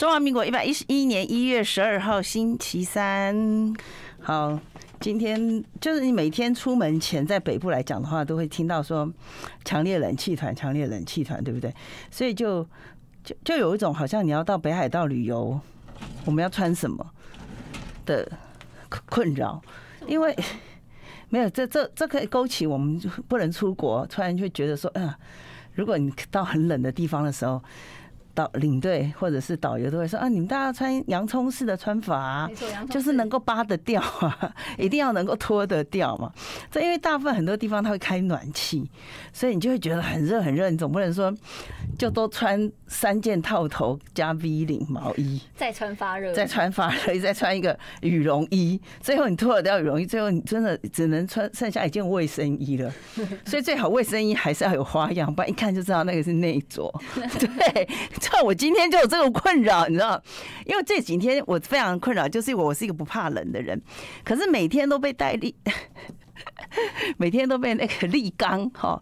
中华民国一百一十一年一月十二号星期三，好，今天就是你每天出门前，在北部来讲的话，都会听到说强烈冷气团，强烈冷气团，对不对？所以就就就有一种好像你要到北海道旅游，我们要穿什么的困扰，因为 没有这这这可以勾起我们不能出国，突然就觉得说，嗯，如果你到很冷的地方的时候。导领队或者是导游都会说啊，你们大家穿洋葱式的穿法，就是能够扒得掉，啊，一定要能够脱得掉嘛。这因为大部分很多地方他会开暖气，所以你就会觉得很热很热。你总不能说就都穿三件套头加 V 领毛衣，再穿发热，再穿发热，再穿一个羽绒衣，最后你脱了掉羽绒衣，最后你真的只能穿剩下一件卫生衣了。所以最好卫生衣还是要有花样，不然一看就知道那个是内着。对。这我今天就有这个困扰，你知道因为这几天我非常困扰，就是我我是一个不怕冷的人，可是每天都被戴立，每天都被那个立刚哈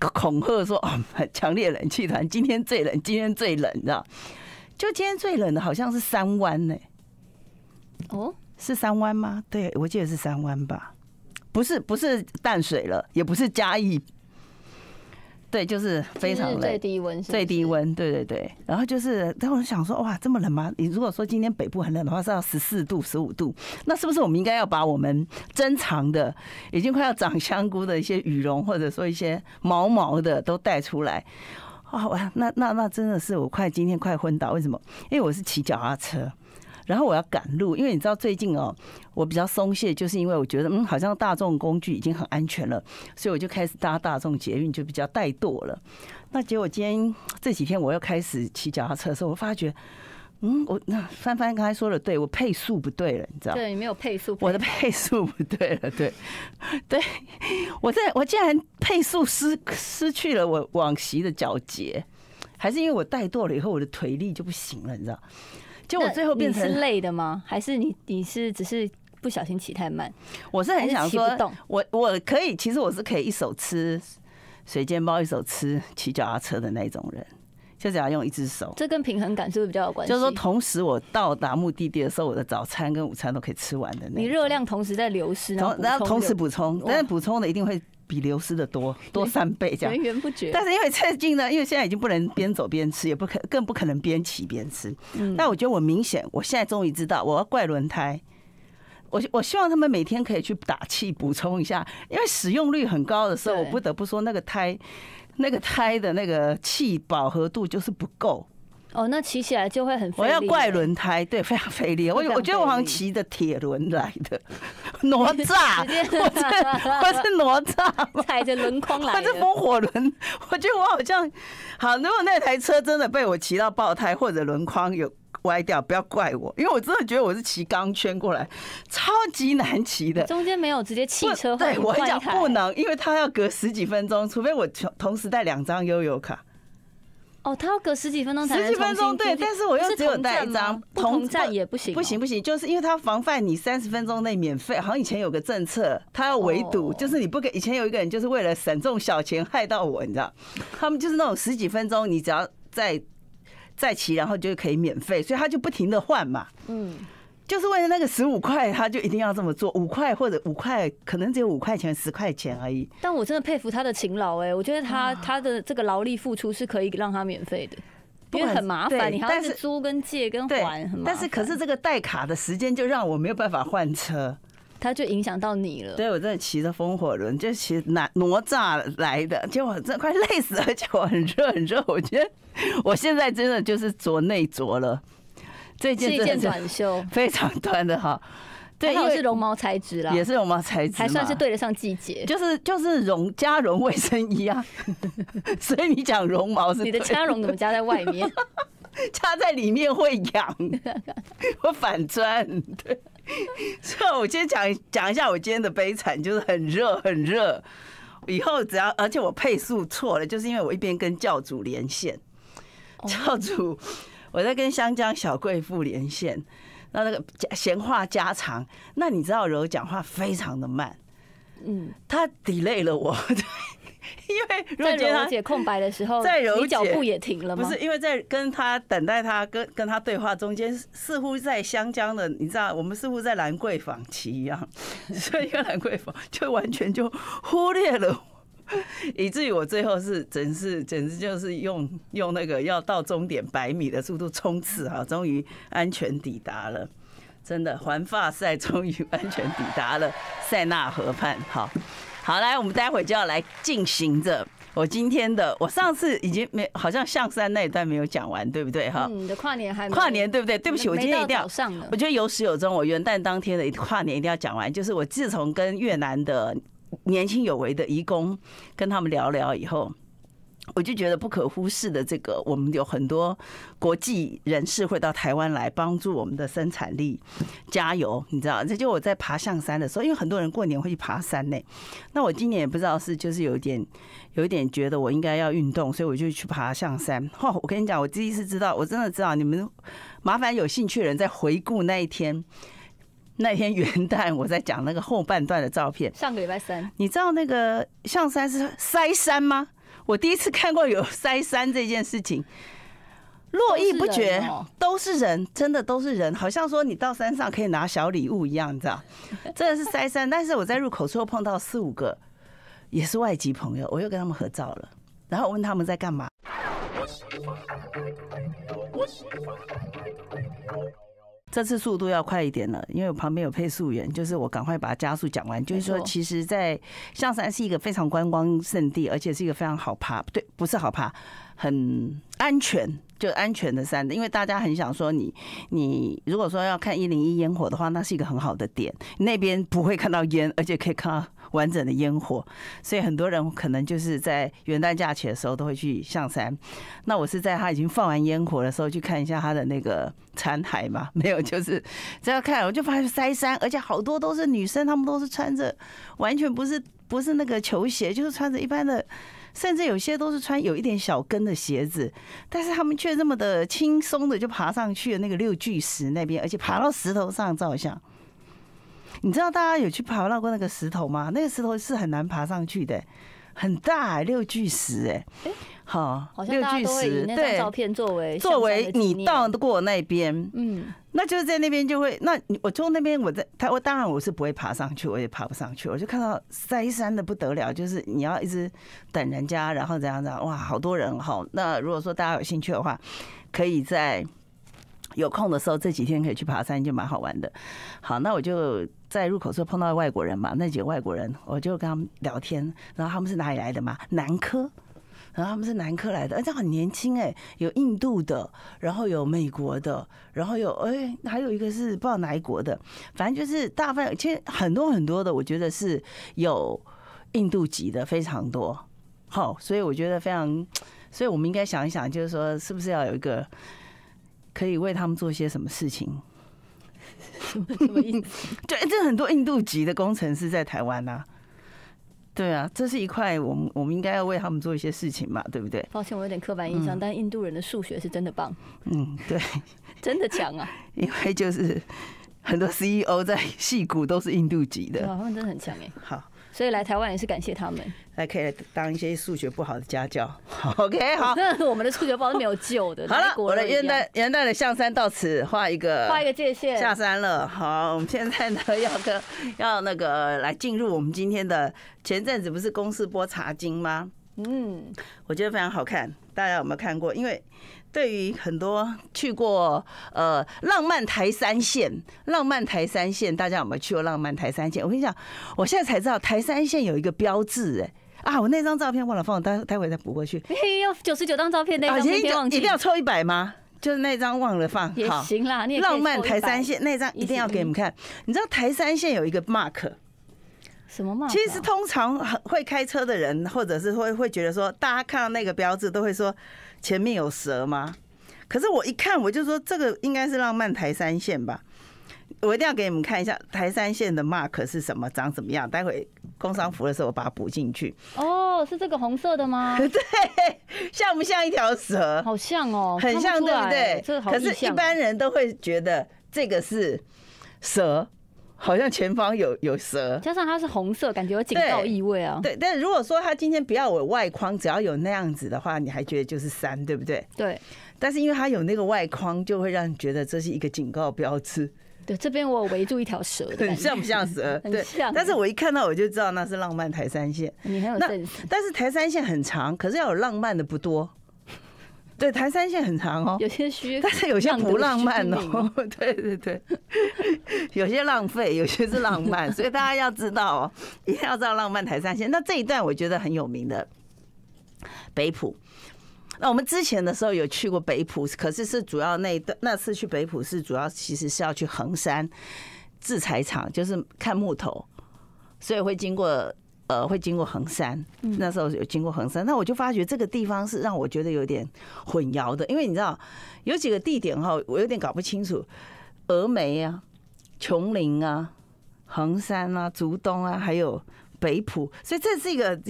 恐吓说哦，强烈冷气团，今天最冷，今天最冷，你知道？就今天最冷的好像是三湾呢。哦，是三湾吗？对，我记得是三湾吧？不是，不是淡水了，也不是嘉义。对，就是非常冷，最低温，最低温，对对对。然后就是，后我想说，哇，这么冷吗？你如果说今天北部很冷的话，是要十四度、十五度，那是不是我们应该要把我们珍藏的已经快要长香菇的一些羽绒，或者说一些毛毛的都带出来？哇，那那那真的是我快今天快昏倒，为什么？因为我是骑脚踏车。然后我要赶路，因为你知道最近哦，我比较松懈，就是因为我觉得嗯，好像大众工具已经很安全了，所以我就开始搭大众捷运，就比较怠惰了。那结果今天这几天我又开始骑脚踏车的时候，我发觉嗯，我那帆帆刚才说的对，我配速不对了，你知道？对，没有配速，我的配速不对了，对对，我在我竟然配速失失去了我往昔的皎洁，还是因为我怠惰了以后，我的腿力就不行了，你知道？就我最后变成累的吗？还是你你是只是不小心骑太慢？我是很想说，我我可以，其实我是可以一手吃水煎包，一手吃骑脚踏车的那种人，就只要用一只手。这跟平衡感是不是比较有关系？就是说，同时我到达目的地的时候，我的早餐跟午餐都可以吃完的。你热量同时在流失，然后然后同时补充，但是补充的一定会。比流失的多多三倍这样，源源不绝。但是因为最近呢，因为现在已经不能边走边吃，也不可更不可能边骑边吃。嗯，但我觉得我明显，我现在终于知道，我要怪轮胎。我我希望他们每天可以去打气补充一下，因为使用率很高的时候，我不得不说那个胎，那个胎的那个气饱和度就是不够。哦，那骑起来就会很。我要怪轮胎，对，非常费力。我我觉得我好像骑的铁轮来的，哪吒，我是我是哪吒，踩着轮框来的，我是风火轮。我觉得我好像，好，如果那台车真的被我骑到爆胎或者轮框有歪掉，不要怪我，因为我真的觉得我是骑钢圈过来，超级难骑的。中间没有直接汽车换对我跟你讲，不能，因为它要隔十几分钟，除非我同同时带两张悠游卡。哦，他要隔十几分钟才十几分钟对，但是我又只有带一张，同站也不行。不行不行，就是因为他防范你三十分钟内免费，好像以前有个政策，他要围堵，就是你不给。以前有一个人就是为了省这种小钱，害到我，你知道，他们就是那种十几分钟，你只要再再骑，然后就可以免费，所以他就不停的换嘛。嗯。就是为了那个十五块，他就一定要这么做，五块或者五块，可能只有五块钱、十块钱而已。但我真的佩服他的勤劳哎，我觉得他他的这个劳力付出是可以让他免费的，因为很麻烦，你他是租跟借跟还，但是可是这个带卡的时间就让我没有办法换车，他就影响到你了。对我真的骑着风火轮就骑哪哪吒来的，结果真的快累死，而且我很热很热，我觉得我现在真的就是着内着了。是一件短袖，非常短的哈，最好是绒毛材质啦，也是绒毛材质，还算是对得上季节，就是就是绒加绒卫衣啊，所以你讲绒毛是你的加绒怎么加在外面？加在里面会痒，我反转，对，所以，我今天讲讲一下我今天的悲惨，就是很热，很热，以后只要而且我配速错了，就是因为我一边跟教主连线，教主。我在跟香江小贵妇连线，那那个闲话家常，那你知道柔讲话非常的慢，嗯，他 delay 了我，因为在柔姐空白的时候，在柔姐脚步也停了吗？不是，因为在跟他等待他跟跟他对话中间，似乎在香江的，你知道，我们似乎在兰桂坊骑一样，所以一个兰桂坊就完全就忽略了。以至于我最后是真是简直就是用用那个要到终点百米的速度冲刺哈，终于安全抵达了。真的环发赛终于 安全抵达了塞纳河畔。好，好来，我们待会就要来进行着我今天的我上次已经没好像象山那一段没有讲完，对不对哈？你的跨年还跨年对不对？对不起，我今天要掉上了。我觉得有始有终，我元旦当天的跨年一定要讲完。就是我自从跟越南的。年轻有为的义工，跟他们聊聊以后，我就觉得不可忽视的这个，我们有很多国际人士会到台湾来帮助我们的生产力，加油！你知道，这就我在爬象山的时候，因为很多人过年会去爬山呢。那我今年也不知道是就是有一点有一点觉得我应该要运动，所以我就去爬象山。嚯！我跟你讲，我第一次知道，我真的知道，你们麻烦有兴趣的人在回顾那一天。那天元旦我在讲那个后半段的照片，上个礼拜三，你知道那个象山是塞山吗？我第一次看过有塞山这件事情，络绎不绝，都是人，真的都是人，好像说你到山上可以拿小礼物一样，你知道？真的是塞山，但是我在入口处碰到四五个也是外籍朋友，我又跟他们合照了，然后问他们在干嘛。这次速度要快一点了，因为我旁边有配速员，就是我赶快把加速讲完。就是说，其实，在象山是一个非常观光胜地，而且是一个非常好爬，不对，不是好爬，很安全，就安全的山。因为大家很想说，你你如果说要看一零一烟火的话，那是一个很好的点，那边不会看到烟，而且可以看到。完整的烟火，所以很多人可能就是在元旦假期的时候都会去象山。那我是在他已经放完烟火的时候去看一下他的那个残骸嘛？没有，就是要看，我就发现塞山，而且好多都是女生，她们都是穿着完全不是不是那个球鞋，就是穿着一般的，甚至有些都是穿有一点小跟的鞋子，但是他们却这么的轻松的就爬上去那个六巨石那边，而且爬到石头上照相。你知道大家有去爬到过那个石头吗？那个石头是很难爬上去的，很大，六巨石哎。哎，好，六巨石，对，照片作为作为你到过那边，嗯，那就是在那边就会，那我从那边我在，他我当然我是不会爬上去，我也爬不上去，我就看到塞山的不得了，就是你要一直等人家，然后怎样样，哇，好多人哈。那如果说大家有兴趣的话，可以在有空的时候这几天可以去爬山，就蛮好玩的。好，那我就。在入口处碰到外国人嘛，那几个外国人，我就跟他们聊天，然后他们是哪里来的嘛？南科，然后他们是南科来的，而且很年轻哎，有印度的，然后有美国的，然后有哎，还有一个是不知道哪一国的，反正就是大半，其实很多很多的，我觉得是有印度籍的非常多，好，所以我觉得非常，所以我们应该想一想，就是说是不是要有一个可以为他们做些什么事情。什么什么印？对，这很多印度籍的工程师在台湾呐。对啊，这是一块我们我们应该要为他们做一些事情嘛，对不对？抱歉，我有点刻板印象，但印度人的数学是真的棒。嗯，对，真的强啊！因为就是很多 CEO 在戏骨都是印度籍的，他们真的很强哎。好。所以来台湾也是感谢他们，还可以当一些数学不好的家教。OK，好。我们的数学包是没有救的。好了，我的元旦元旦的象山到此画一个画一个界限，下山了。好，我们现在呢要跟要那个来进入我们今天的前阵子不是公视播茶经吗？嗯，我觉得非常好看，大家有没有看过？因为。对于很多去过呃浪漫台三线，浪漫台三线，大家有没有去过浪漫台三线？我跟你讲，我现在才知道台三线有一个标志，哎啊，我那张照片忘了放，待待会再补过去。要九十九张照片，那张片忘记一定要抽一百吗？就是那张忘了放，好行啦，浪漫台三线那张一定要给你们看。你知道台三线有一个 mark，什么 mark？其实通常会开车的人，或者是会会觉得说，大家看到那个标志都会说。前面有蛇吗？可是我一看，我就说这个应该是浪漫台三线吧。我一定要给你们看一下台三线的 mark 是什么，长什么样。待会工商服的时候我把它补进去。哦，是这个红色的吗？对，像不像一条蛇？好像哦，很像，对不对？可是，一般人都会觉得这个是蛇。好像前方有有蛇，加上它是红色，感觉有警告意味啊。对，但如果说它今天不要有外框，只要有那样子的话，你还觉得就是山，对不对？对。但是因为它有那个外框，就会让你觉得这是一个警告标志。对，这边我围住一条蛇，很像不像蛇？很像。但是我一看到我就知道那是浪漫台山线。你很有那，但是台山线很长，可是要有浪漫的不多。对台山线很长哦，有些虚，但是有些不浪漫哦。对对 对，有些浪费，有些是浪漫，所以大家要知道哦，一定要知道浪漫台山线。那这一段我觉得很有名的北浦。那我们之前的时候有去过北浦，可是是主要那一段。那次去北浦是主要其实是要去衡山制材厂，就是看木头，所以会经过。呃，会经过衡山，那时候有经过衡山，那我就发觉这个地方是让我觉得有点混淆的，因为你知道有几个地点哈，我有点搞不清楚，峨眉啊、琼林啊、衡山啊、竹东啊，还有北浦，所以这是一个，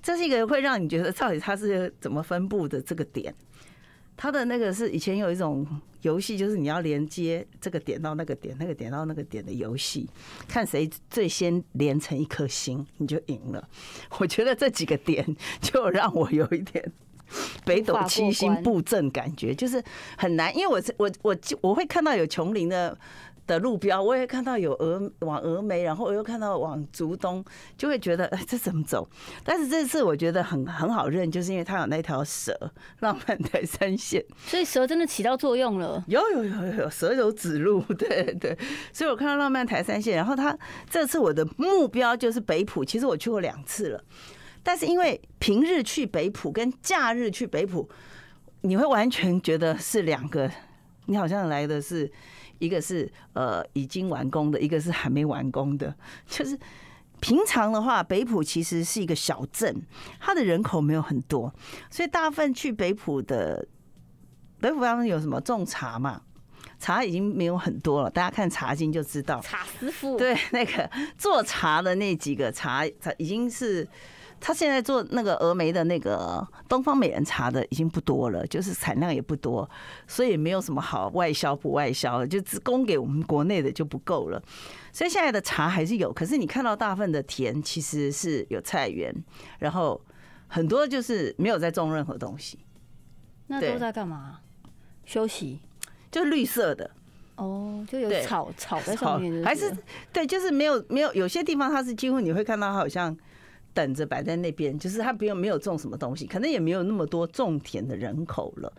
这是一个会让你觉得到底它是怎么分布的这个点，它的那个是以前有一种。游戏就是你要连接这个点到那个点，那个点到那个点的游戏，看谁最先连成一颗星，你就赢了。我觉得这几个点就让我有一点北斗七星布阵感觉，就是很难，因为我是我我我会看到有琼林的。的路标，我也看到有峨往峨眉，然后我又看到往竹东，就会觉得哎，这怎么走？但是这次我觉得很很好认，就是因为它有那条蛇，浪漫台山线。所以蛇真的起到作用了。有有有有有，蛇有指路，对对。所以我看到浪漫台山线，然后它这次我的目标就是北浦，其实我去过两次了，但是因为平日去北浦跟假日去北浦，你会完全觉得是两个，你好像来的是。一个是呃已经完工的，一个是还没完工的。就是平常的话，北浦其实是一个小镇，它的人口没有很多，所以大部分去北浦的，北浦当中有什么种茶嘛？茶已经没有很多了，大家看茶经就知道。茶师傅对那个做茶的那几个茶已经是。他现在做那个峨眉的那个东方美人茶的已经不多了，就是产量也不多，所以没有什么好外销，不外销的，就只供给我们国内的就不够了。所以现在的茶还是有，可是你看到大份的田，其实是有菜园，然后很多就是没有在种任何东西。那都在干嘛？休息？就绿色的。哦，就有草草在上面，还是对，就是没有没有，有些地方它是几乎你会看到好像。等着摆在那边，就是他不用没有种什么东西，可能也没有那么多种田的人口了。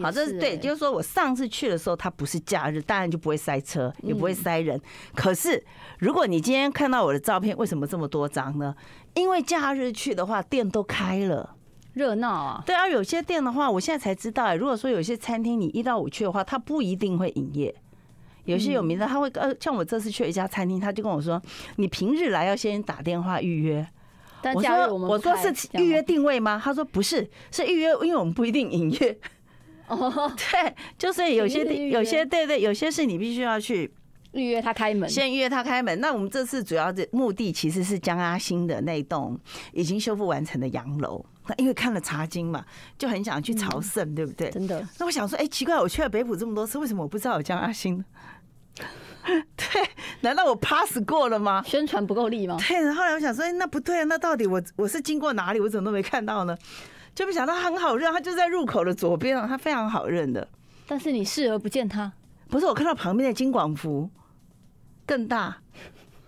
好，这是对，就是说我上次去的时候，它不是假日，当然就不会塞车，也不会塞人。可是如果你今天看到我的照片，为什么这么多张呢？因为假日去的话，店都开了，热闹啊。对啊，有些店的话，我现在才知道，如果说有些餐厅你一到五去的话，它不一定会营业。有些有名的，他会呃，像我这次去一家餐厅，他就跟我说，你平日来要先打电话预约。我说，我说是预约定位吗？他说不是，是预约，因为我们不一定隐约。哦，对，就是有些 有些对对，有些是你必须要去预约他开门，先预约他开门。那我们这次主要的目的其实是江阿星的那栋已经修复完成的洋楼，因为看了《茶经》嘛，就很想去朝圣，对不对？真的。那我想说，哎，奇怪，我去了北浦这么多次，为什么我不知道有江阿星？对，难道我 pass 过了吗？宣传不够力吗？对，后来我想说，哎，那不对啊，那到底我我是经过哪里？我怎么都没看到呢？就没想它很好认，它就在入口的左边啊，它非常好认的。但是你视而不见它？不是，我看到旁边的金广福更大。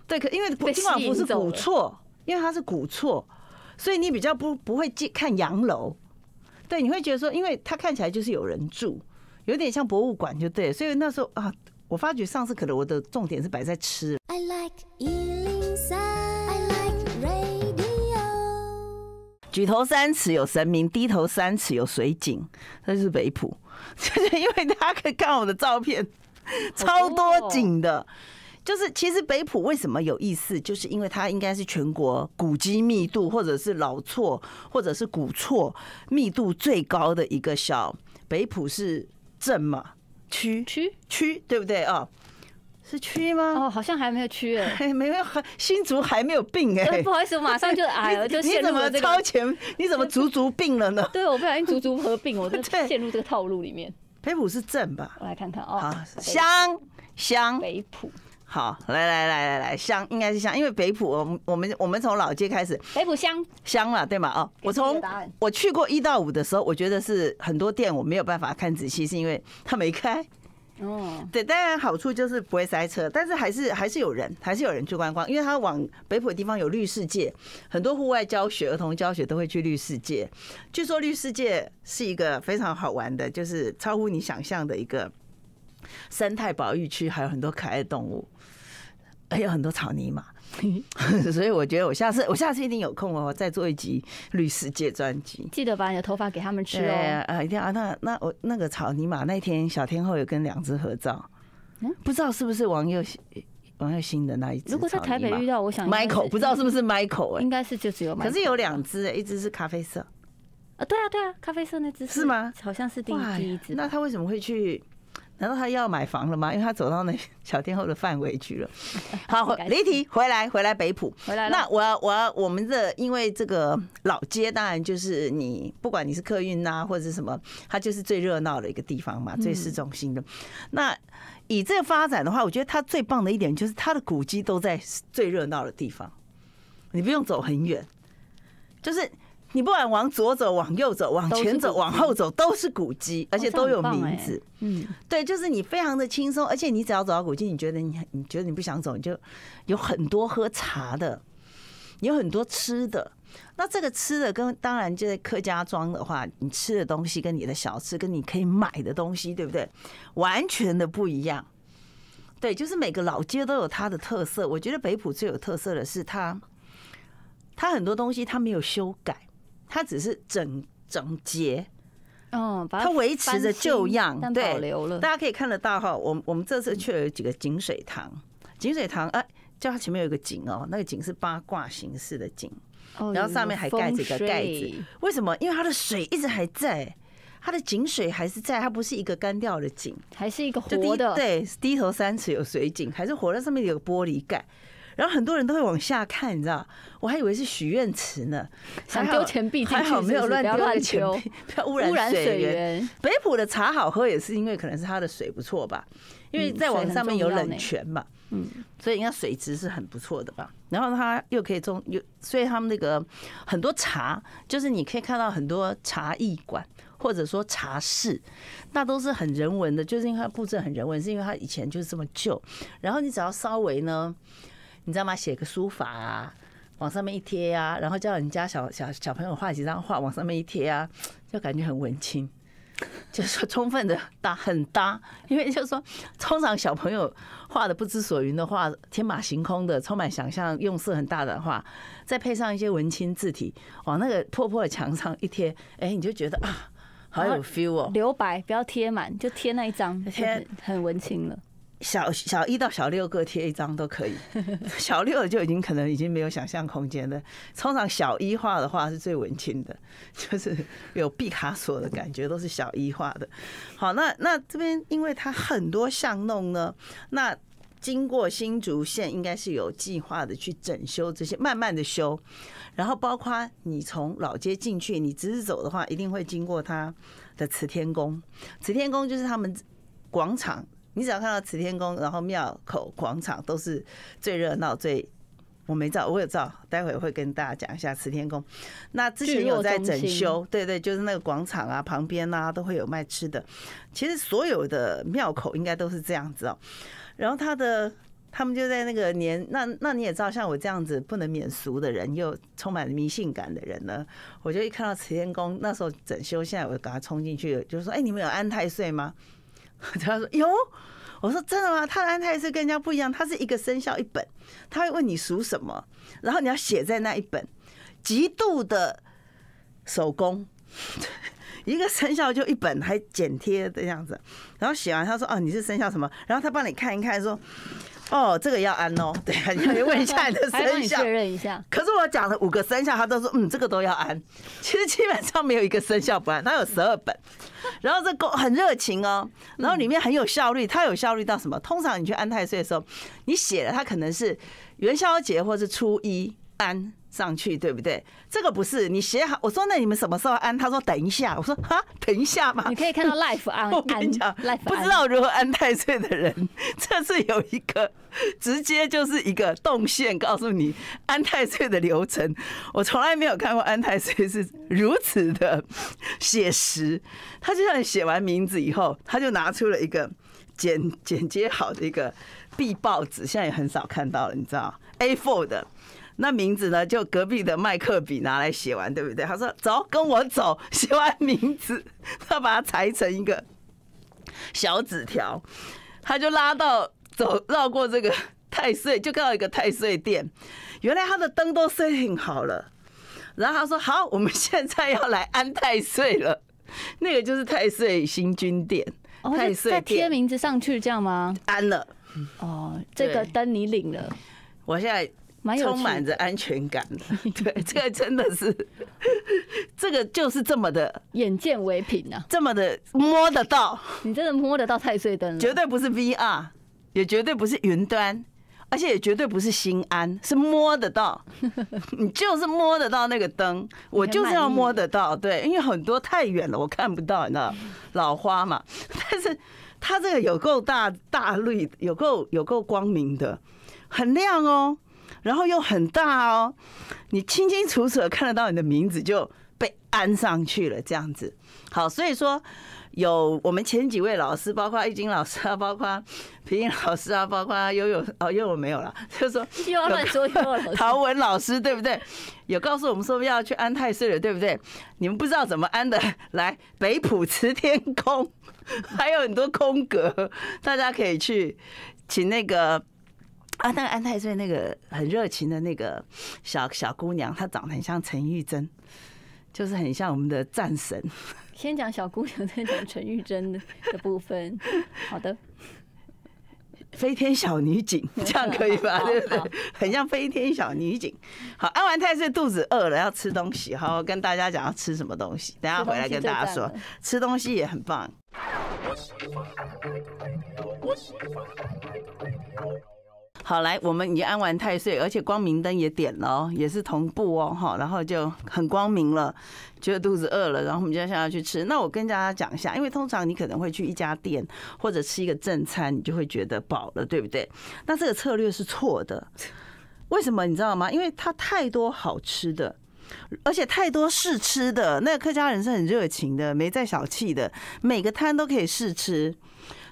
对，可因为金广福是古厝，因为它是古厝，所以你比较不不会记看洋楼。对，你会觉得说，因为它看起来就是有人住，有点像博物馆，就对。所以那时候啊。我发觉上次可能我的重点是摆在吃。举头三尺有神明，低头三尺有水井，那是北浦，就是因为大家可以看我的照片，超多井的。就是其实北浦为什么有意思，就是因为它应该是全国古迹密度，或者是老厝，或者是古厝密度最高的一个小北浦是镇嘛。区区区，对不对啊？是区吗？哦，好像还没有区哎，没有，还新竹还没有病哎。不好意思，我马上就矮了，就你怎么超前？你怎么足足病了呢？对，我不小心足足合并，我就 陷入这个套路里面。北埔是镇吧？我来看看哦。好，香香北埔。好，来来来来来，香应该是香，因为北埔我们我们我们从老街开始，北埔香香了，对吗？哦，我从我去过一到五的时候，我觉得是很多店我没有办法看仔细，是因为它没开。哦，对，当然好处就是不会塞车，但是还是还是有人，还是有人去观光，因为他往北的地方有绿世界，很多户外教学、儿童教学都会去绿世界。据说绿世界是一个非常好玩的，就是超乎你想象的一个生态保育区，还有很多可爱的动物。还有很多草泥马，所以我觉得我下次我下次一定有空哦，再做一集《律师界》专辑。记得把你的头发给他们吃哦。啊，一定啊！那那我那个草泥马那天小天后有跟两只合照，不知道是不是王佑王佑新的那一只。如果在台北遇到，我想 Michael 不知道是不是 Michael 哎，应该是就只有。可是有两只，一只是咖啡色啊，对啊对啊，咖啡色那只是吗？好像是第一只。那他为什么会去？难道他要买房了吗？因为他走到那小天后的范围去了。好，离题回来，回来北浦，回来。那我我我们的因为这个老街，当然就是你不管你是客运啊，或者什么，它就是最热闹的一个地方嘛，最市中心的。那以这个发展的话，我觉得它最棒的一点就是它的古迹都在最热闹的地方，你不用走很远，就是。你不管往左走、往右走、往前走、往后走，都是古迹，而且都有名字。嗯，对，就是你非常的轻松，而且你只要走到古迹，你觉得你你觉得你不想走，你就有很多喝茶的，有很多吃的。那这个吃的跟当然就在客家庄的话，你吃的东西跟你的小吃跟你可以买的东西，对不对？完全的不一样。对，就是每个老街都有它的特色。我觉得北浦最有特色的是它，它很多东西它没有修改。它只是整整洁，它维持着旧样，对，保留了。大家可以看得到哈，我我们这次去了有几个井水塘，井水塘，哎，叫它前面有一个井哦，那个井是八卦形式的井，然后上面还盖着一个盖子。为什么？因为它的水一直还在，它的井水还是在，它不是一个干掉的井，还是一个活的。对，低头三尺有水井，还是活的，上面有个玻璃盖。然后很多人都会往下看，你知道？我还以为是许愿池呢。想丢钱币，还好没有乱丢，不要 污染水源。北浦的茶好喝，也是因为可能是它的水不错吧，因为在网上面有冷泉嘛，嗯，所以应该水质是很不错的吧。然后它又可以种，又所以他们那个很多茶，就是你可以看到很多茶艺馆或者说茶室，那都是很人文的，就是因为它布置很人文，是因为它以前就是这么旧。然后你只要稍微呢。你知道吗？写个书法，啊，往上面一贴啊，然后叫人家小小小朋友画几张画，往上面一贴啊，就感觉很文青，就是充分的搭，很搭。因为就是说，通常小朋友画的不知所云的画，天马行空的，充满想象，用色很大胆的画，再配上一些文青字体，往那个破破的墙上一贴，哎，你就觉得啊，好有 feel 哦。留白，不要贴满，就贴那一张，贴很文青了。小小一到小六各贴一张都可以，小六就已经可能已经没有想象空间了。通常小一画的话是最文青的，就是有毕卡索的感觉，都是小一画的。好，那那这边因为它很多巷弄呢，那经过新竹县应该是有计划的去整修这些，慢慢的修。然后包括你从老街进去，你直走的话，一定会经过它的慈天宫。慈天宫就是他们广场。你只要看到慈天宫，然后庙口广场都是最热闹、最……我没照，我有照，待会会跟大家讲一下慈天宫。那之前有在整修，对对，就是那个广场啊，旁边啊都会有卖吃的。其实所有的庙口应该都是这样子哦。然后他的他们就在那个年，那那你也知道，像我这样子不能免俗的人，又充满迷信感的人呢，我就一看到慈天宫那时候整修，现在我赶快冲进去，就说：“哎，你们有安太岁吗？” 他说：“哟，我说真的吗？他的安泰是跟人家不一样，他是一个生肖一本，他会问你属什么，然后你要写在那一本，极度的手工，一个生肖就一本，还剪贴的样子，然后写完，他说：‘哦，你是生肖什么？’然后他帮你看一看，说。”哦，这个要安哦，对，你以问一下你的生肖，确认一下。可是我讲了五个生肖，他都说嗯，这个都要安。其实基本上没有一个生肖不安，他有十二本，然后这工很热情哦，然后里面很有效率。它有效率到什么？通常你去安太岁的时候，你写了，它可能是元宵节或是初一。安上去对不对？这个不是你写好。我说那你们什么时候安？他说等一下。我说啊，等一下嘛。你可以看到 life 安不知道如何安太岁的人，这次有一个直接就是一个动线告诉你安太岁的流程。我从来没有看过安太岁是如此的写实。他就像写完名字以后，他就拿出了一个简剪接好的一个 B 报纸，现在也很少看到了，你知道 A4 的。那名字呢？就隔壁的麦克笔拿来写完，对不对？他说：“走，跟我走，写完名字，他把它裁成一个小纸条，他就拉到走，绕过这个太岁，就看到一个太岁殿。原来他的灯都设定好了。然后他说：‘好，我们现在要来安太岁了。’那个就是太岁新君殿，太岁贴名字上去这样吗？安了。哦，这个灯你领了。我现在。充满着安全感的，对，这个真的是，这个就是这么的，眼见为凭啊，这么的摸得到，你真的摸得到太岁灯了，绝对不是 VR，也绝对不是云端，而且也绝对不是心安，是摸得到，你就是摸得到那个灯，我就是要摸得到，对，因为很多太远了我看不到，你知道老花嘛，但是它这个有够大大绿，有够有够光明的，很亮哦。然后又很大哦，你清清楚楚的看得到你的名字就被安上去了，这样子。好，所以说有我们前几位老师，包括易经老师啊，包括平影老师啊，包括悠悠哦，悠悠没有了，就说又要乱说，老要陶文老师对不对？有告诉我们说要去安太岁了对不对？你们不知道怎么安的，来北普慈天宫，还有很多空格，大家可以去，请那个。啊，那个安太岁那个很热情的那个小小姑娘，她长得很像陈玉珍，就是很像我们的战神。先讲小姑娘，再讲陈玉珍的的部分。好的，飞天小女警，这样可以吧？对不对？很像飞天小女警。好，安完太岁肚子饿了，要吃东西。好，跟大家讲要吃什么东西，等下回来跟大家说。吃东西也很棒。好，来，我们已经安完太岁，而且光明灯也点了，也是同步哦，哈，然后就很光明了。觉得肚子饿了，然后我们就要去吃。那我跟大家讲一下，因为通常你可能会去一家店或者吃一个正餐，你就会觉得饱了，对不对？那这个策略是错的。为什么你知道吗？因为它太多好吃的，而且太多试吃的。那个客家人是很热情的，没在小气的，每个摊都可以试吃。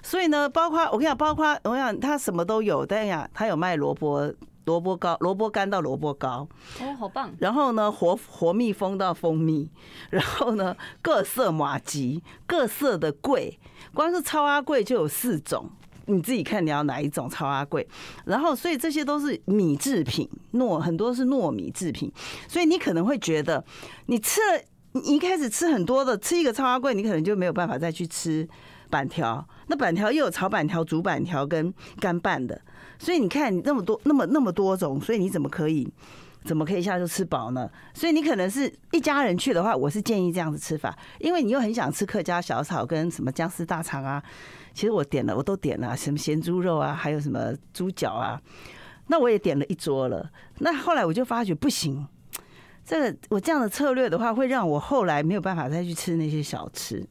所以呢，包括我跟你讲，包括我讲，它什么都有。但呀，它有卖萝卜、萝卜糕、萝卜干到萝卜糕哦，好棒。然后呢，活活蜜蜂到蜂蜜，然后呢，各色马吉、各色的桂，光是超阿桂就有四种，你自己看你要哪一种超阿桂。然后，所以这些都是米制品，糯很多是糯米制品。所以你可能会觉得，你吃了，你一开始吃很多的，吃一个超阿桂，你可能就没有办法再去吃。板条，那板条又有炒板条、煮板条跟干拌的，所以你看你那么多、那么、那么多种，所以你怎么可以怎么可以一下就吃饱呢？所以你可能是一家人去的话，我是建议这样子吃法，因为你又很想吃客家小炒跟什么姜丝大肠啊。其实我点了，我都点了什么咸猪肉啊，还有什么猪脚啊，那我也点了一桌了。那后来我就发觉不行，这个我这样的策略的话，会让我后来没有办法再去吃那些小吃。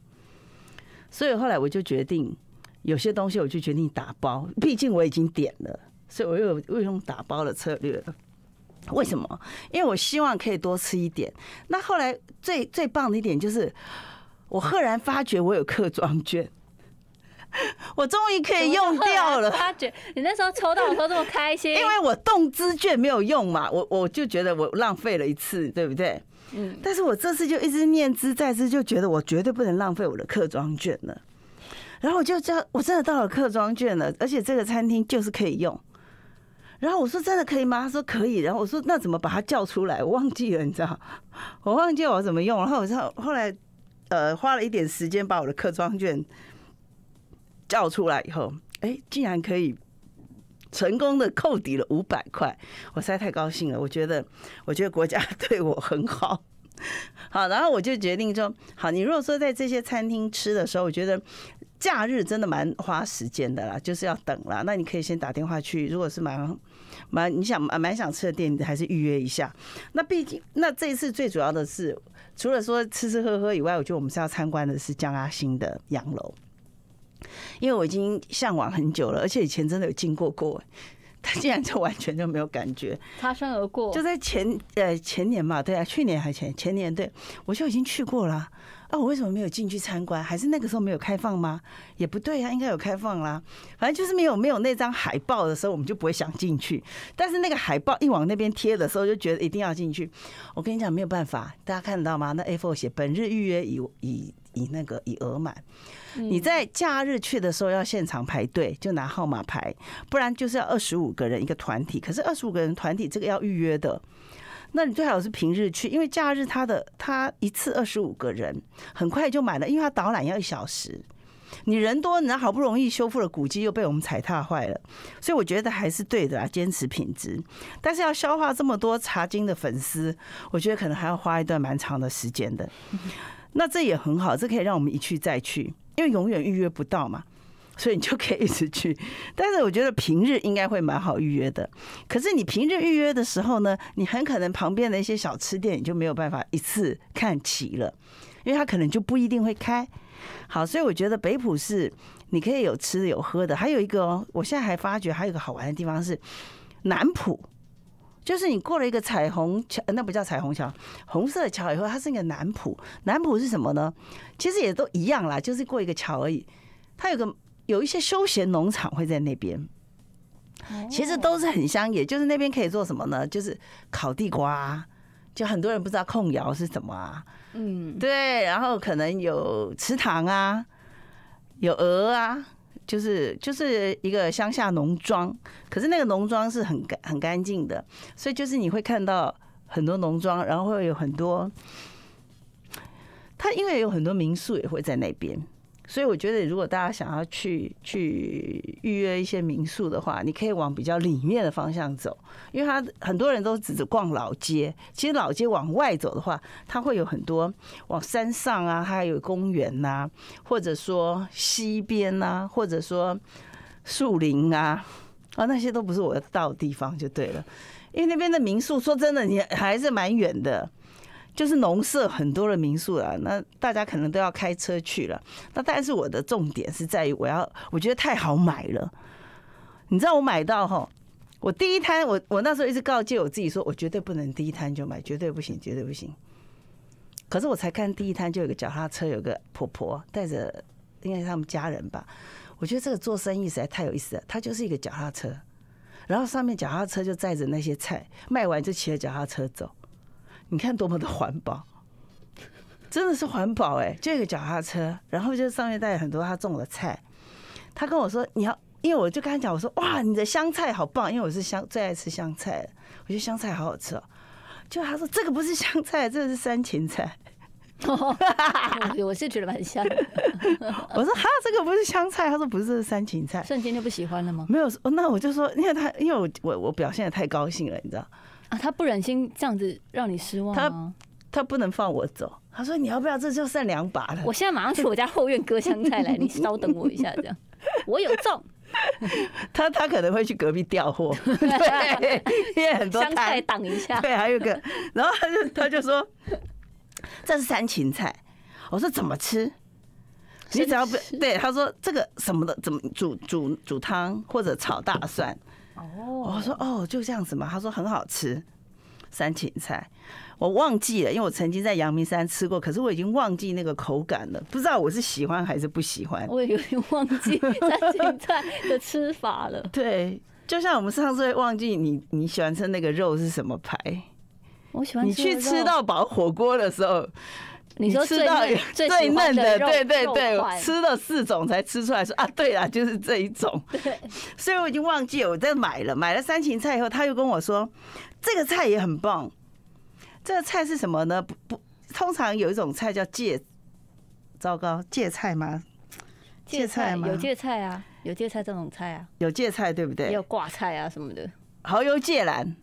所以后来我就决定，有些东西我就决定打包，毕竟我已经点了，所以我又又用打包的策略了。为什么？因为我希望可以多吃一点。那后来最最棒的一点就是，我赫然发觉我有客装券。我终于可以用掉了。发觉你那时候抽到我候这么开心，因为我动资券没有用嘛，我我就觉得我浪费了一次，对不对？嗯。但是我这次就一直念之在之，就觉得我绝对不能浪费我的客装券了。然后我就叫，我真的到了客装券了，而且这个餐厅就是可以用。然后我说真的可以吗？他说可以。然后我说那怎么把他叫出来？我忘记了，你知道我忘记我怎么用。然后我说后来，呃，花了一点时间把我的客装券。叫出来以后，哎，竟然可以成功的扣抵了五百块，我实在太高兴了。我觉得，我觉得国家对我很好。好，然后我就决定说，好，你如果说在这些餐厅吃的时候，我觉得假日真的蛮花时间的啦，就是要等啦。那你可以先打电话去，如果是蛮蛮你想蛮想吃的店，还是预约一下。那毕竟，那这一次最主要的是，除了说吃吃喝喝以外，我觉得我们是要参观的是江阿星的洋楼。因为我已经向往很久了，而且以前真的有经过过，他竟然就完全就没有感觉，擦身而过，就在前呃前年嘛，对啊，去年还前前年对，我就已经去过了。我为什么没有进去参观？还是那个时候没有开放吗？也不对啊，应该有开放啦。反正就是没有没有那张海报的时候，我们就不会想进去。但是那个海报一往那边贴的时候，就觉得一定要进去。我跟你讲，没有办法。大家看得到吗？那 A Four 写本日预约已已已那个已额满。你在假日去的时候要现场排队，就拿号码牌，不然就是要二十五个人一个团体。可是二十五个人团体这个要预约的。那你最好是平日去，因为假日它的它一次二十五个人很快就满了，因为它导览要一小时，你人多，你好不容易修复了古迹又被我们踩踏坏了，所以我觉得还是对的，坚持品质。但是要消化这么多茶经的粉丝，我觉得可能还要花一段蛮长的时间的。那这也很好，这可以让我们一去再去，因为永远预约不到嘛。所以你就可以一直去，但是我觉得平日应该会蛮好预约的。可是你平日预约的时候呢，你很可能旁边的一些小吃店你就没有办法一次看齐了，因为它可能就不一定会开。好，所以我觉得北浦是你可以有吃的有喝的。还有一个哦，我现在还发觉还有一个好玩的地方是南浦。就是你过了一个彩虹桥，那不叫彩虹桥，红色的桥以后它是一个南浦。南浦是什么呢？其实也都一样啦，就是过一个桥而已。它有个。有一些休闲农场会在那边，其实都是很乡野，就是那边可以做什么呢？就是烤地瓜，就很多人不知道控窑是什么，啊，嗯，对，然后可能有池塘啊，有鹅啊，就是就是一个乡下农庄，可是那个农庄是很很干净的，所以就是你会看到很多农庄，然后会有很多，它因为有很多民宿也会在那边。所以我觉得，如果大家想要去去预约一些民宿的话，你可以往比较里面的方向走，因为他很多人都只逛老街。其实老街往外走的话，它会有很多往山上啊，它还有公园呐，或者说溪边呐，或者说树林啊啊，那些都不是我要到的地方就对了。因为那边的民宿，说真的，你还是蛮远的。就是农舍很多的民宿啊，那大家可能都要开车去了。那但是我的重点是在于，我要我觉得太好买了。你知道我买到哈，我第一摊我我那时候一直告诫我自己说，我绝对不能第一摊就买，绝对不行，绝对不行。可是我才看第一摊就有个脚踏车，有个婆婆带着，应该是他们家人吧。我觉得这个做生意实在太有意思了，他就是一个脚踏车，然后上面脚踏车就载着那些菜，卖完就骑着脚踏车走。你看多么的环保，真的是环保哎！就一个脚踏车，然后就上面带很多他种的菜。他跟我说：“你要因为我就跟他讲，我说哇，你的香菜好棒，因为我是香最爱吃香菜，我觉得香菜好好吃哦。”就他说：“这个不是香菜，这个是三芹菜。”我我是觉得蛮香的。我说：“哈，这个不是香菜。”他说：“不是三芹菜。”瞬间就不喜欢了吗？没有，那我就说，因为他因为我我我表现的太高兴了，你知道。啊，他不忍心这样子让你失望。他他不能放我走。他说：“你要不要？这就剩两把了。”我现在马上去我家后院割香菜来，你稍等我一下，这样 我有种。他他可能会去隔壁调货，对，因为很多香菜挡一下。对，还有一个，然后他就他就说：“这是三芹菜。”我说：“怎么吃？”你只要不，对他说：“这个什么的，怎么煮煮煮汤，或者炒大蒜。”哦，我说哦，就这样子嘛。他说很好吃，三芹菜。我忘记了，因为我曾经在阳明山吃过，可是我已经忘记那个口感了，不知道我是喜欢还是不喜欢。我也有点忘记三 芹菜的吃法了。对，就像我们上次忘记你你喜欢吃那个肉是什么牌，我喜欢你去吃到饱火锅的时候。你说吃到 最嫩的，对对对，吃了四种才吃出来说啊，对啊，就是这一种。所以我已经忘记了，我在买了买了三芹菜以后，他又跟我说这个菜也很棒。这个菜是什么呢？不不，通常有一种菜叫芥，糟糕，芥菜吗？芥菜有芥菜啊，有芥菜这种菜啊，有芥菜对不对？有挂菜啊什么的，蚝油芥兰。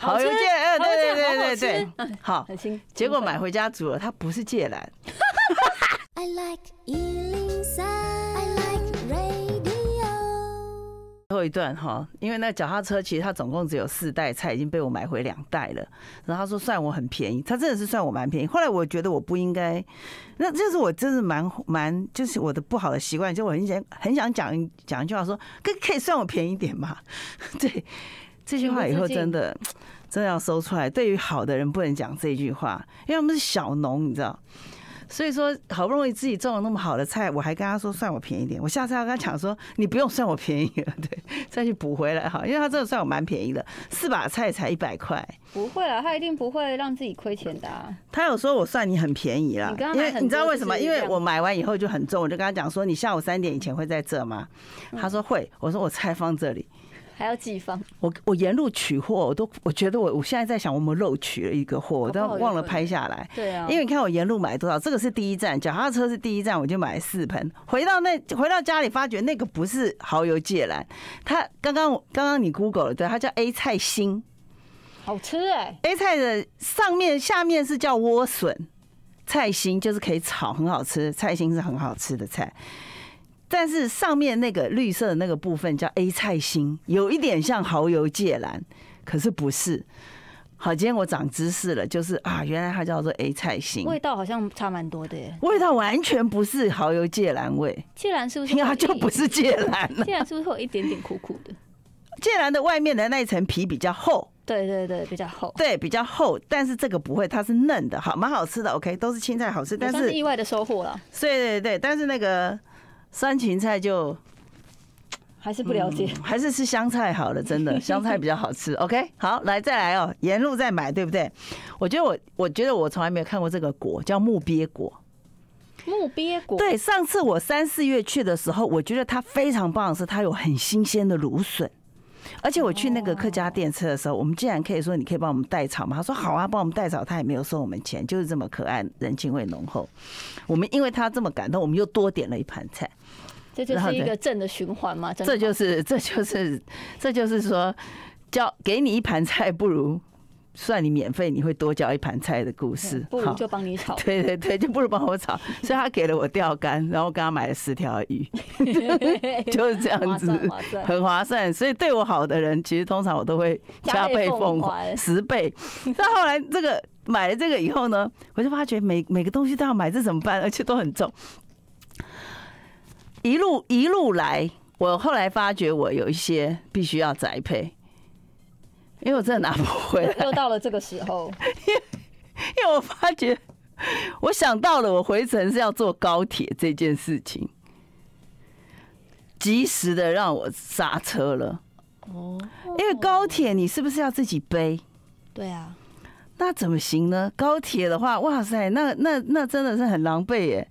好油芥，嗯，对对对对对，好。结果买回家煮了，它不是芥蓝。最后一段哈，因为那脚踏车其实它总共只有四袋菜，已经被我买回两袋了。然后他说算我很便宜，他真的是算我蛮便宜。后来我觉得我不应该，那就是我真是蛮蛮就是我的不好的习惯，就我很想很想讲讲一句话说，可可以算我便宜点嘛？对。这句话以后真的，真的要说出来。对于好的人不能讲这句话，因为我们是小农，你知道。所以说，好不容易自己种了那么好的菜，我还跟他说算我便宜点。我下次要跟他讲说，你不用算我便宜了，对，再去补回来好，因为他真的算我蛮便宜的，四把菜才一百块。不会啊，他一定不会让自己亏钱的。他有说我算你很便宜了，因为你知道为什么？因为我买完以后就很重，我就跟他讲说，你下午三点以前会在这吗？他说会。我说我菜放这里。还要寄放我，我沿路取货，我都我觉得我，我现在在想，我们漏取了一个货，我都忘了拍下来。对啊，因为你看我沿路买多少，这个是第一站，脚踏车是第一站，我就买了四盆。回到那回到家里，发觉那个不是蚝油芥兰，他刚刚刚刚你 Google 了，对，它叫 A 菜心，好吃哎。A 菜的上面下面是叫莴笋，菜心就是可以炒，很好吃。菜心是很好吃的菜。但是上面那个绿色的那个部分叫 A 菜心，有一点像蚝油芥兰，可是不是。好，今天我长知识了，就是啊，原来它叫做 A 菜心，味道好像差蛮多的耶，味道完全不是蚝油芥兰味。芥兰是不是？它就不是芥兰了。芥兰是不是有一点点苦苦的？芥兰的外面的那一层皮比较厚。对对对，比较厚。对，比较厚。但是这个不会，它是嫩的，好，蛮好吃的。OK，都是青菜好吃，但是意外的收获了。对对对，但是那个。酸芹菜就还是不了解，还是吃香菜好了，真的 香菜比较好吃。OK，好，来再来哦，沿路再买，对不对？我觉得我我觉得我从来没有看过这个果，叫木鳖果。木鳖果对，上次我三四月去的时候，我觉得它非常棒是，它有很新鲜的芦笋。而且我去那个客家电车的时候，我们竟然可以说你可以帮我们代炒嘛，他说好啊，帮我们代炒，他也没有收我们钱，就是这么可爱，人情味浓厚。我们因为他这么感动，我们又多点了一盘菜，这就是一个正的循环嘛。这就是，这就是，这就是说，叫给你一盘菜不如。算你免费，你会多交一盘菜的故事。不如就帮你炒。对对对，就不如帮我炒。所以他给了我钓竿，然后我跟他买了十条鱼，就是这样子，很划算。所以对我好的人，其实通常我都会加倍奉还，十倍。但后来这个买了这个以后呢，我就发觉每每个东西都要买，这怎么办？而且都很重。一路一路来，我后来发觉我有一些必须要栽培，因为我真的拿不来。又到了这个时候，因 为因为我发觉，我想到了我回程是要坐高铁这件事情，及时的让我刹车了。哦，因为高铁你是不是要自己背？对啊，那怎么行呢？高铁的话，哇塞，那那那真的是很狼狈耶。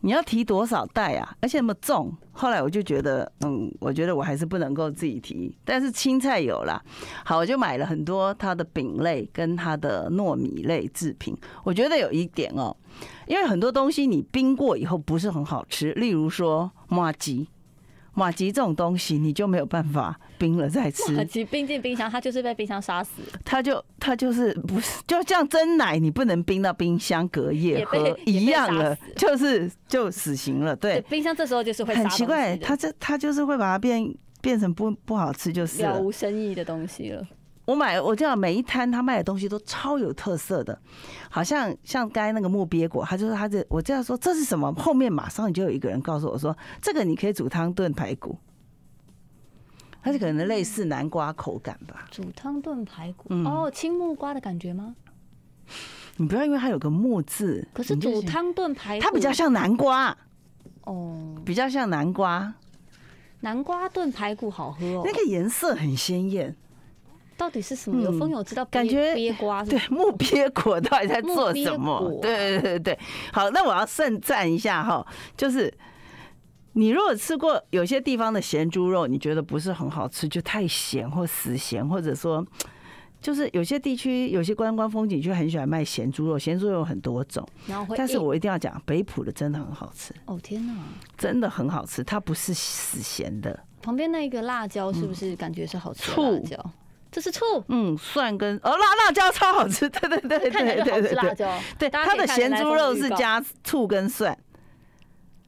你要提多少袋啊？而且那么重，后来我就觉得，嗯，我觉得我还是不能够自己提。但是青菜有啦，好，我就买了很多它的饼类跟它的糯米类制品。我觉得有一点哦，因为很多东西你冰过以后不是很好吃，例如说麻吉。马吉这种东西，你就没有办法冰了再吃。马吉冰进冰箱，它就是被冰箱杀死。它就它就是不是，就像蒸奶，你不能冰到冰箱隔夜喝，一样了，就是就死刑了。对，冰箱这时候就是会很奇怪，它这它就是会把它变变成不不好吃，就是了无生意的东西了。我买，我知道每一摊他卖的东西都超有特色的，好像像该那个木鳖果，他就说他这，我就要说这是什么，后面马上就有一个人告诉我说，这个你可以煮汤炖排骨，它是可能类似南瓜口感吧？煮汤炖排骨，哦，青木瓜的感觉吗？你不要因为它有个木字，可是煮汤炖排骨，它比较像南瓜，哦，比较像南瓜，南瓜炖排骨好喝哦，那个颜色很鲜艳。到底是什么？有风友知道？感觉对木鳖果到底在做什么？对对对对对。好，那我要盛赞一下哈，就是你如果吃过有些地方的咸猪肉，你觉得不是很好吃，就太咸或死咸，或者说就是有些地区有些观光风景区很喜欢卖咸猪肉，咸猪肉有很多种，但是我一定要讲北浦的真的很好吃。哦天哪，真的很好吃，它不是死咸的。旁边那一个辣椒是不是感觉是好吃？辣椒。这是醋，嗯，蒜跟哦辣辣椒超好吃，对对对对对对对，辣椒，对，它的咸猪肉是加醋跟蒜，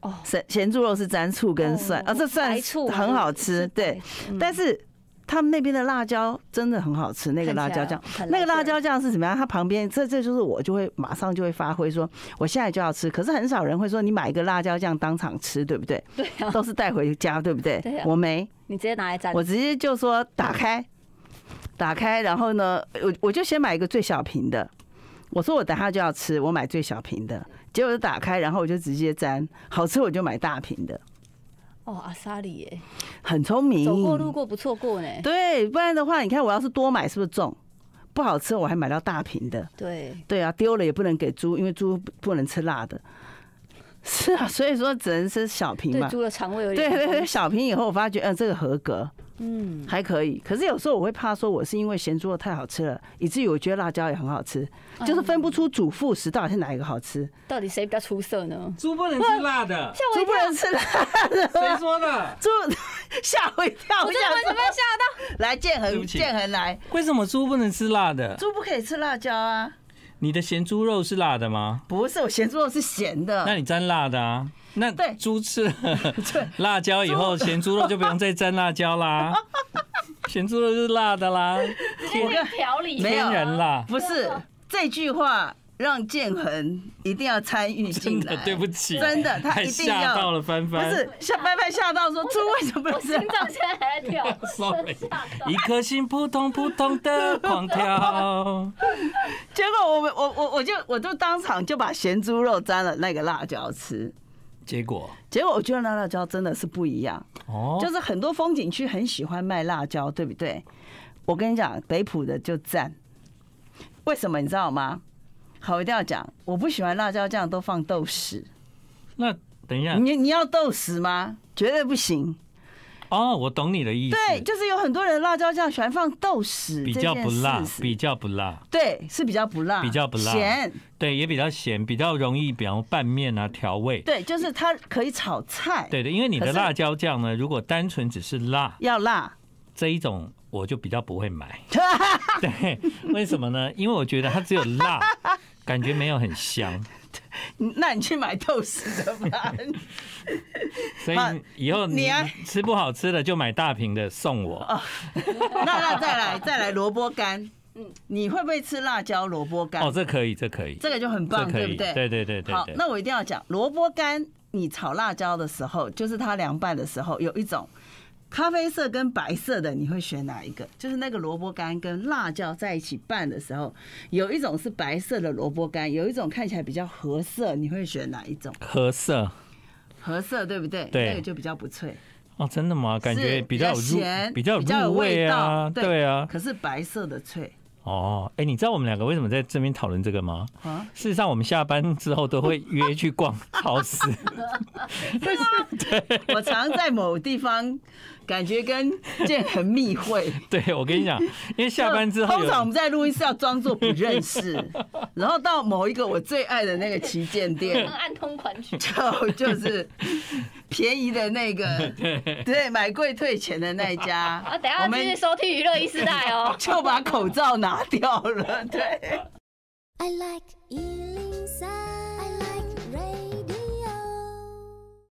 哦，咸咸猪肉是沾醋跟蒜，啊，这蒜很好吃，对。但是他们那边的辣椒真的很好吃，那个辣椒酱，那个辣椒酱是怎么样？它旁边这这就是我就会马上就会发挥说，我现在就要吃。可是很少人会说你买一个辣椒酱当场吃，对不对？对，都是带回家，对不对？对。我没，你直接拿来沾，我直接就说打开。打开，然后呢，我我就先买一个最小瓶的。我说我等下就要吃，我买最小瓶的。结果就打开，然后我就直接粘，好吃我就买大瓶的。哦，阿莎利耶，很聪明。走过路过不错过呢。对，不然的话，你看我要是多买，是不是重？不好吃我还买到大瓶的。对。对啊，丢了也不能给猪，因为猪不能吃辣的。是啊，所以说只能吃小瓶嘛。对猪的肠胃有点。对对对，小瓶以后我发觉，嗯，这个合格。嗯，还可以。可是有时候我会怕说，我是因为咸猪肉太好吃了，以至于我觉得辣椒也很好吃，就是分不出主副食到底是哪一个好吃。到底谁比较出色呢？猪不能吃辣的。猪不能吃辣的。谁说的？猪吓我一跳！我真的么吓到。来，剑痕，剑痕来。为什么猪不能吃辣的？猪不可以吃辣椒啊。你的咸猪肉是辣的吗？不是，我咸猪肉是咸的。那你沾辣的啊？那猪吃 辣椒以后，咸猪肉就不用再蘸辣椒啦。咸猪肉是辣的啦，天然调理，天人啦，不是这句话让建恒一定要参与进来。对不起，真的，他一定要。到了翻翻，不是吓帆帆吓到说猪为什么是？我心脏现在还在跳。Sorry，一颗心扑通扑通的狂跳。结果我我我我就我就当场就把咸猪肉沾了那个辣椒吃。结果，结果我觉得辣椒真的是不一样哦，就是很多风景区很喜欢卖辣椒，对不对？我跟你讲，北浦的就赞，为什么你知道吗？好，一定要讲，我不喜欢辣椒酱都放豆豉。那等一下，你你要豆豉吗？绝对不行。哦，我懂你的意思。对，就是有很多人辣椒酱喜欢放豆豉，比较不辣，比较不辣。对，是比较不辣，比较不辣，咸。对，也比较咸，比较容易，比方拌面啊，调味。对，就是它可以炒菜。对的，因为你的辣椒酱呢，如果单纯只是辣，要辣这一种，我就比较不会买。对，为什么呢？因为我觉得它只有辣，感觉没有很香。那你去买豆豉怎吧。所以以后你吃不好吃的就买大瓶的送我。那那再来再来萝卜干。嗯，你会不会吃辣椒萝卜干？哦，这可以，这可以，这个就很棒，对不对？对对对对。好，那我一定要讲萝卜干，你炒辣椒的时候，就是它凉拌的时候，有一种咖啡色跟白色的，你会选哪一个？就是那个萝卜干跟辣椒在一起拌的时候，有一种是白色的萝卜干，有一种看起来比较褐色，你会选哪一种？褐色。褐色对不对？对，那个就比较不脆。哦，真的吗？感觉比较有比较有味啊，对啊。可是白色的脆。哦，哎，你知道我们两个为什么在这边讨论这个吗？事实上，我们下班之后都会约去逛超市，对，我常在某地方。感觉跟建很密会。对，我跟你讲，因为下班之后，通常我们在录音室要装作不认识，然后到某一个我最爱的那个旗舰店，暗通款曲，就就是便宜的那个，对，买贵退钱的那一家。啊，等下我们收听娱乐一时代哦，就把口罩拿掉了，对。